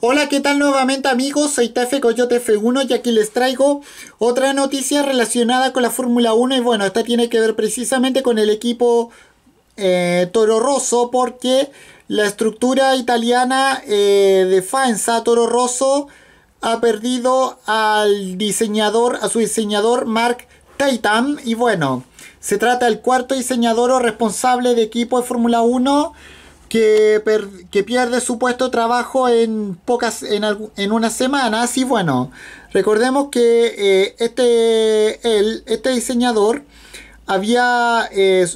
Hola, ¿qué tal nuevamente amigos? Soy Tefe Coyote F1 y aquí les traigo otra noticia relacionada con la Fórmula 1 y bueno, esta tiene que ver precisamente con el equipo eh, Toro Rosso porque la estructura italiana eh, de Faenza Toro Rosso ha perdido al diseñador, a su diseñador Mark Titan y bueno, se trata del cuarto diseñador o responsable de equipo de Fórmula 1 que, pierde su puesto de trabajo en, pocas, en, unas semanas. Y bueno, recordemos que eh, este, este diseñador había, eh,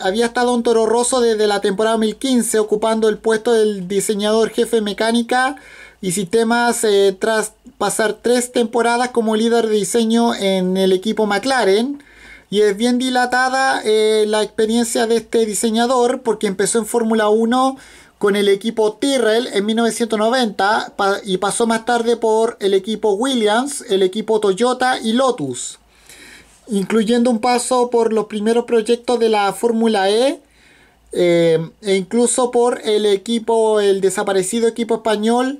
había estado un Toro Rosso desde la temporada 2015, ocupando el puesto del diseñador jefe mecánica y sistemas eh, tras pasar tres temporadas como líder de diseño en el equipo McLaren. Y es bien dilatada eh, la experiencia de este diseñador porque empezó en Fórmula 1 con el equipo Tyrrell en 1990 y pasó más tarde por el equipo Williams, el equipo Toyota y Lotus, incluyendo un paso por los primeros proyectos de la Fórmula E eh, e incluso por el equipo, el desaparecido equipo español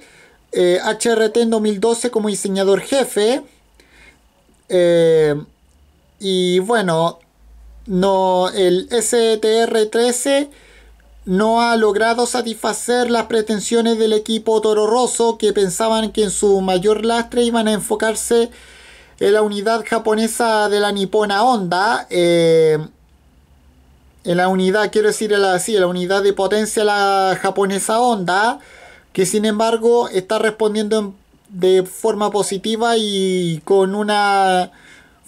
HRT eh, en 2012 como diseñador jefe. Y bueno, no, el STR-13 no ha logrado satisfacer las pretensiones del equipo Toro Rosso que pensaban que en su mayor lastre iban a enfocarse en la unidad japonesa de la nipona Honda. Eh, en la unidad, quiero decir, así la, la unidad de potencia la japonesa Honda, que sin embargo está respondiendo de forma positiva y con una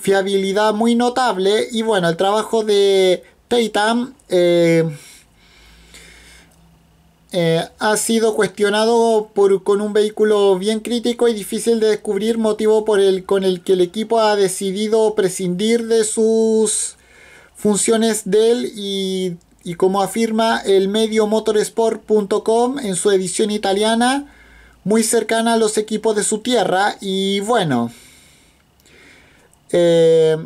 fiabilidad muy notable y bueno, el trabajo de Tatum eh, eh, ha sido cuestionado con un vehículo bien crítico y difícil de descubrir, motivo por el, con el que el equipo ha decidido prescindir de sus funciones de él y, y como afirma el medio motorsport.com en su edición italiana, muy cercana a los equipos de su tierra y bueno. Eh,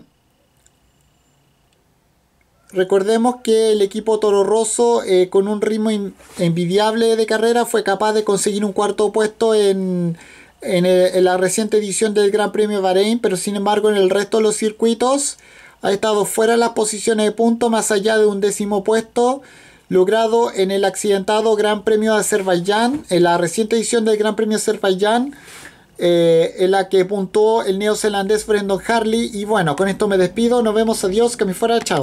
recordemos que el equipo Toro Rosso, eh, con un ritmo envidiable de carrera, fue capaz de conseguir un cuarto puesto en, la reciente edición del Gran Premio Bahrein, pero sin embargo en el resto de los circuitos ha estado fuera de las posiciones de punto, más allá de un décimo puesto logrado en el accidentado Gran Premio de Azerbaiyán, en la reciente edición del Gran Premio de Azerbaiyán, eh, en la que puntuó el neozelandés Brendan Harley. Y bueno, con esto me despido. Nos vemos. Adiós. Que me fuera. Chao.